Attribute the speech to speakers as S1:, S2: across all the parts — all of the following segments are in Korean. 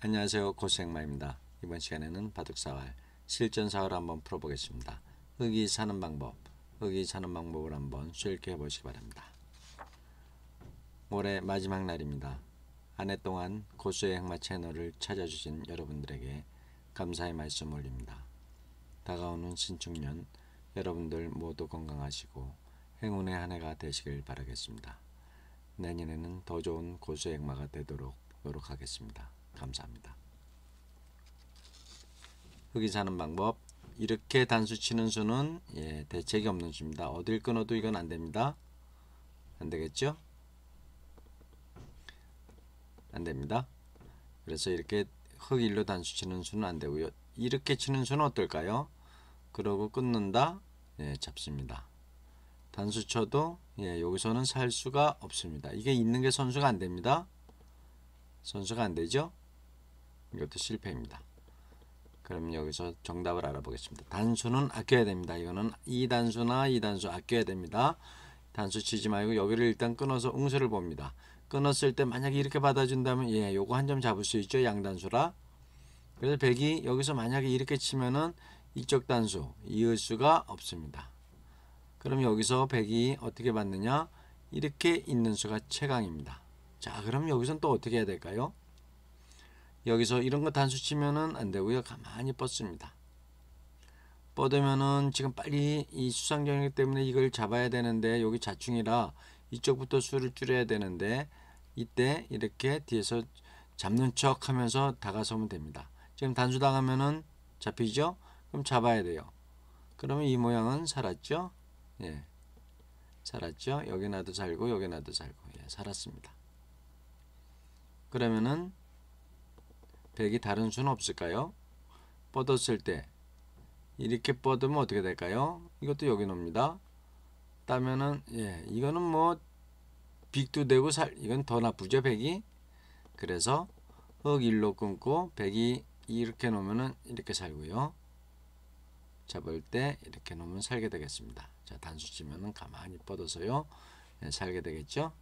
S1: 안녕하세요 고생마입니다 이번 시간에는 바둑사활 실전사활 한번 풀어보겠습니다 흙이 사는 방법 흙이 사는 방법을 한번 쉽게 해보시기 바랍니다 올해 마지막 날입니다 한 해 동안 고수의 행마 채널을 찾아주신 여러분들에게 감사의 말씀 올립니다 다가오는 신축년 여러분들 모두 건강하시고 행운의 한 해가 되시길 바라겠습니다 내년에는 더 좋은 고수의 행마가 되도록 노력하겠습니다 감사합니다. 흑이 사는 방법 이렇게 단수 치는 수는 예, 대책이 없는 수입니다. 어딜 끊어도 이건 안됩니다. 안되겠죠? 안됩니다. 그래서 이렇게 흑일로 단수 치는 수는 안되고요. 이렇게 치는 수는 어떨까요? 그러고 끊는다? 예, 잡습니다. 단수 쳐도 예, 여기서는 살 수가 없습니다. 이게 있는 게 선수가 안됩니다. 선수가 안되죠? 이것도 실패입니다. 그럼 여기서 정답을 알아보겠습니다. 단수는 아껴야 됩니다. 이거는 이 단수나 이 단수 아껴야 됩니다. 단수 치지 말고 여기를 일단 끊어서 응수를 봅니다. 끊었을 때 만약에 이렇게 받아준다면 예, 요거 한 점 잡을 수 있죠. 양단수라. 그래서 100이 여기서 만약에 이렇게 치면은 이쪽 단수 이을 수가 없습니다. 그럼 여기서 100이 어떻게 받느냐? 이렇게 있는 수가 최강입니다. 자, 그럼 여기서는 또 어떻게 해야 될까요? 여기서 이런 거 단수 치면은 안 되고요. 가만히 뻗습니다. 뻗으면은 지금 빨리 이 수상 이기 때문에 이걸 잡아야 되는데 여기 자충이라 이쪽부터 수를 줄여야 되는데 이때 이렇게 뒤에서 잡는 척 하면서 다가서면 됩니다. 지금 단수 당하면은 잡히죠? 그럼 잡아야 돼요. 그러면 이 모양은 살았죠? 예. 살았죠? 여기 나도 살고 여기 나도 살고. 예, 살았습니다. 그러면은 백이 다른 수는 없을까요? 뻗었을 때 이렇게 뻗으면 어떻게 될까요? 이것도 여기 놉니다. 따면은 예 이거는 뭐 빅도 되고 살 이건 더 나쁘죠 백이 그래서 흙 1로 끊고 백이 이렇게 놓으면은 이렇게 살고요 잡을 때 이렇게 놓으면 살게 되겠습니다 자 단수 치면은 가만히 뻗어서요 예, 살게 되겠죠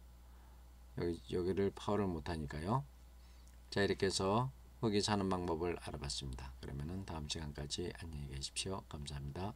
S1: 여기, 여기를 파워를 못하니까요 자 이렇게 해서 허기 하는 방법을 알아봤습니다. 그러면은 다음 시간까지 안녕히 계십시오. 감사합니다.